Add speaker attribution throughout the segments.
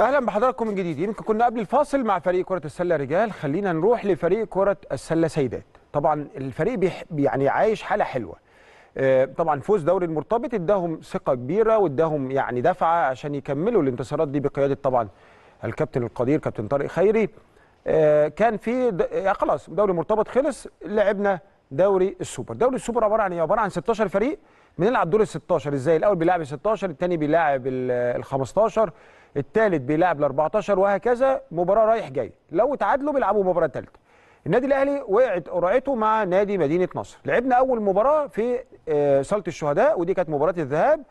Speaker 1: اهلا بحضراتكم من جديد يمكن كنا قبل الفاصل مع فريق كره السله رجال خلينا نروح لفريق كره السله سيدات طبعا الفريق بيح يعني عايش حاله حلوه آه، طبعا فوز دوري المرتبط اداهم ثقه كبيره واداهم يعني دفعه عشان يكملوا الانتصارات دي بقياده طبعا الكابتن القدير كابتن طارق خيري آه، كان في د... آه، خلاص دوري مرتبط خلص لعبنا دوري السوبر دوري السوبر عباره عن ايه عباره عن 16 فريق بنلعب دور ال 16 ازاي الاول بيلاعب ال 16 الثاني بيلاعب ال 15 الثالث بيلعب ل 14 وهكذا مباراه رايح جاي لو اتعادلوا بيلعبوا مباراه ثالثه النادي الاهلي وقعت قرعته مع نادي مدينه نصر لعبنا اول مباراه في آه، صاله الشهداء ودي كانت مباراه الذهاب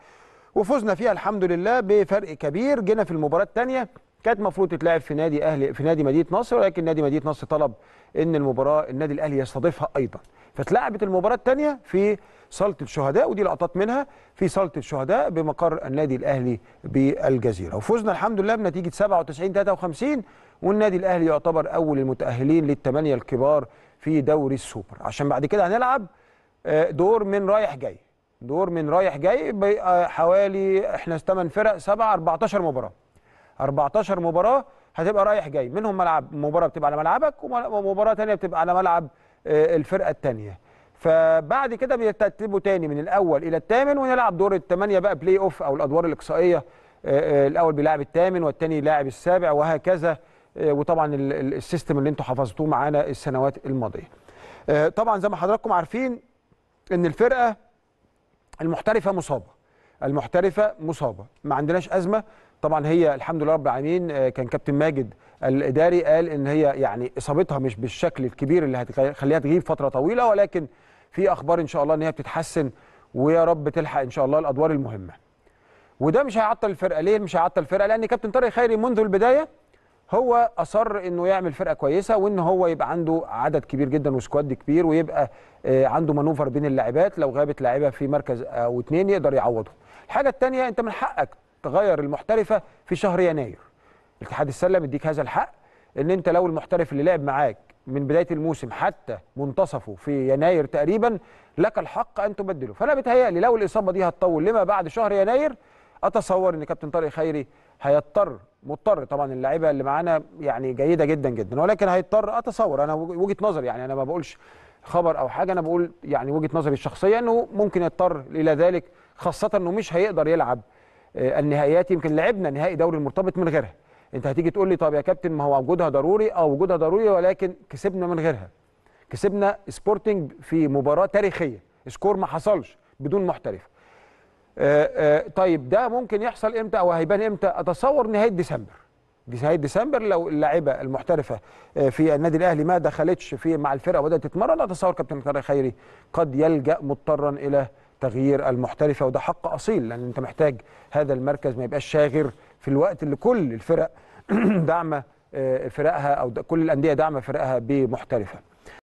Speaker 1: وفزنا فيها الحمد لله بفرق كبير جينا في المباراه الثانيه كانت المفروض تتلعب في نادي اهلي في نادي مدينه نصر ولكن نادي مدينه نصر طلب ان المباراه النادي الاهلي يستضيفها ايضا فاتلعبت المباراه الثانيه في صاله الشهداء ودي لقطات منها في صاله الشهداء بمقر النادي الاهلي بالجزيره وفزنا الحمد لله بنتيجه 97 53 والنادي الاهلي يعتبر اول المتاهلين للثمانيه الكبار في دوري السوبر عشان بعد كده هنلعب آه، دور من رايح جاي دور من رايح جاي آه، حوالي احنا 8 فرق 7 14 مباراه 14 مباراه هتبقى رايح جاي منهم ملعب مباراه بتبقى على ملعبك ومباراه ثانيه بتبقى على ملعب آه، الفرقه الثانيه فبعد كده بيترتبوا تاني من الاول الى الثامن ونلعب دور الثمانيه بقى بلاي اوف او الادوار الاقصائيه آه، آه، الاول بيلاعب الثامن والثاني لاعب السابع وهكذا وطبعا السيستم اللي انتم حفظتوه معانا السنوات الماضيه طبعا زي ما حضراتكم عارفين ان الفرقه المحترفه مصابه المحترفه مصابه ما عندناش ازمه طبعا هي الحمد لله رب العالمين آه، كان كابتن ماجد الاداري قال ان هي يعني اصابتها مش بالشكل الكبير اللي هتخليها تغيب فتره طويله ولكن في اخبار ان شاء الله ان هي بتتحسن ويا رب تلحق ان شاء الله الادوار المهمه. وده مش هيعطل الفرقه، ليه مش هيعطل الفرقه؟ لان كابتن طارق خيري منذ البدايه هو اصر انه يعمل فرقه كويسه وان هو يبقى عنده عدد كبير جدا وسكواد كبير ويبقى آه، عنده مانوفر بين اللاعبات لو غابت لاعيبه في مركز او اتنين يقدر يعوضهم. الحاجه الثانيه انت من حقك غير المحترفه في شهر يناير اتحاد السله مديك هذا الحق ان انت لو المحترف اللي لعب معاك من بدايه الموسم حتى منتصفه في يناير تقريبا لك الحق ان تبدله فانا بتهيالي لو الاصابه دي هتطول لما بعد شهر يناير اتصور ان كابتن طارق خيري هيضطر مضطر طبعا اللعيبه اللي معانا يعني جيده جدا جدا ولكن هيضطر اتصور انا وجهه نظري يعني انا ما بقولش خبر او حاجه انا بقول يعني وجهه نظري الشخصيه انه ممكن يضطر الى ذلك خاصه انه مش هيقدر يلعب آه، النهائيات يمكن لعبنا نهائي دوري المرتبط من غيرها انت هتيجي تقول لي طب يا كابتن ما هو وجودها ضروري او اه، وجودها ضروري ولكن كسبنا من غيرها كسبنا سبورتنج في مباراه تاريخيه سكور ما حصلش بدون محترف آآ آه، آآ طيب ده ممكن يحصل امتى او هيبان امتى اتصور نهايه ديسمبر نهايه ديسمبر لو اللاعيبه المحترفه في النادي الاهلي ما دخلتش في مع الفرقه وبدات تتمرن اتصور كابتن طارق خيري قد يلجا مضطرا الى تغيير المحترفه وده حق اصيل لان انت محتاج هذا المركز ما يبقاش شاغر في الوقت اللي كل الفرق داعمه آه، فرقها او كل الانديه داعمه فرقها بمحترفه